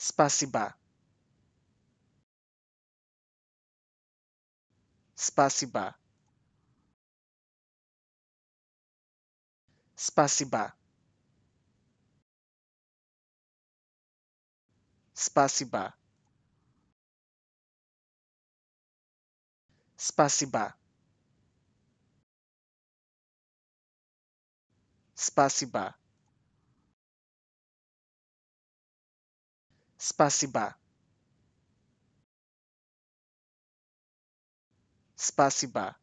Спасибо. Спасибо. Спасибо. Спасибо. Спасибо. Спасибо. Спасибо. Спасибо.